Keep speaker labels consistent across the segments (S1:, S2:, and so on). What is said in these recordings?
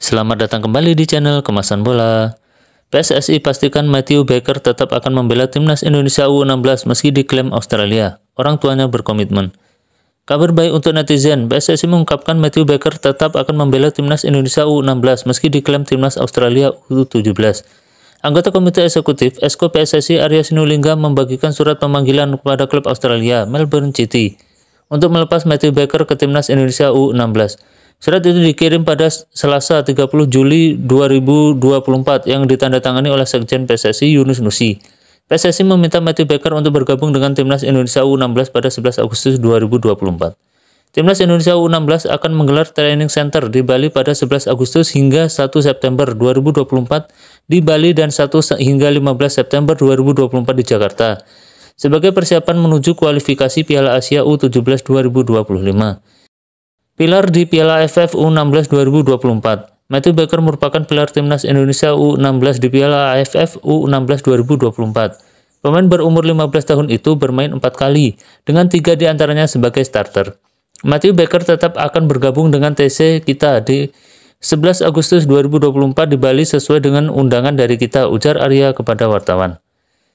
S1: Selamat datang kembali di channel Kemasan Bola. PSSI pastikan Matthew Baker tetap akan membela timnas Indonesia U16 meski diklaim Australia. Orang tuanya berkomitmen. Kabar baik untuk netizen, PSSI mengungkapkan Matthew Baker tetap akan membela timnas Indonesia U16 meski diklaim timnas Australia U17. Anggota Komite Eksekutif Esko PSSI Arya Sinulinga membagikan surat pemanggilan kepada klub Australia Melbourne City untuk melepas Matthew Baker ke timnas Indonesia U16. Surat itu dikirim pada Selasa 30 Juli 2024 yang ditandatangani oleh Sekjen PSSI Yunus Nusi. PSSI meminta Matthew Becker untuk bergabung dengan Timnas Indonesia U16 pada 11 Agustus 2024. Timnas Indonesia U16 akan menggelar training center di Bali pada 11 Agustus hingga 1 September 2024 di Bali dan 1 hingga 15 September 2024 di Jakarta sebagai persiapan menuju kualifikasi Piala Asia U17 2025. Pilar di Piala AFF U16 2024 Matthew Baker merupakan pilar timnas Indonesia U16 di Piala AFF U16 2024. Pemain berumur 15 tahun itu bermain 4 kali, dengan tiga diantaranya sebagai starter. Matthew Baker tetap akan bergabung dengan TC kita di 11 Agustus 2024 di Bali sesuai dengan undangan dari kita, ujar Arya kepada wartawan.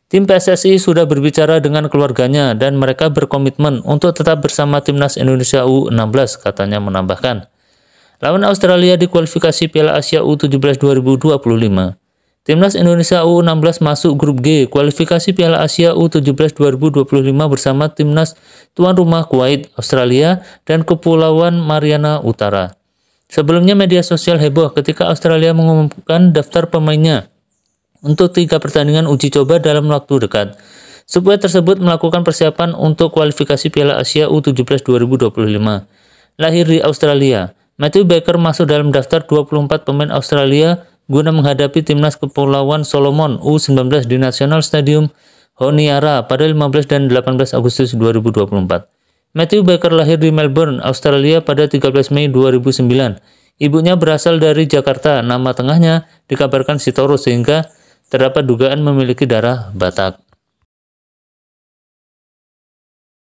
S1: Tim PSSI sudah berbicara dengan keluarganya dan mereka berkomitmen untuk tetap bersama timnas Indonesia U16, katanya menambahkan. Lawan Australia di kualifikasi Piala Asia U17 2025. Timnas Indonesia U16 masuk grup G kualifikasi Piala Asia U17 2025 bersama timnas tuan rumah Kuwait, Australia, dan Kepulauan Mariana Utara. Sebelumnya media sosial heboh ketika Australia mengumumkan daftar pemainnya untuk tiga pertandingan uji coba dalam waktu dekat. supaya tersebut melakukan persiapan untuk kualifikasi Piala Asia U17 2025. Lahir di Australia, Matthew Baker masuk dalam daftar 24 pemain Australia guna menghadapi timnas Kepulauan Solomon U19 di National Stadium Honiara pada 15 dan 18 Agustus 2024. Matthew Baker lahir di Melbourne, Australia pada 13 Mei 2009. Ibunya berasal dari Jakarta, nama tengahnya dikabarkan Sitorus sehingga terdapat dugaan memiliki darah Batak.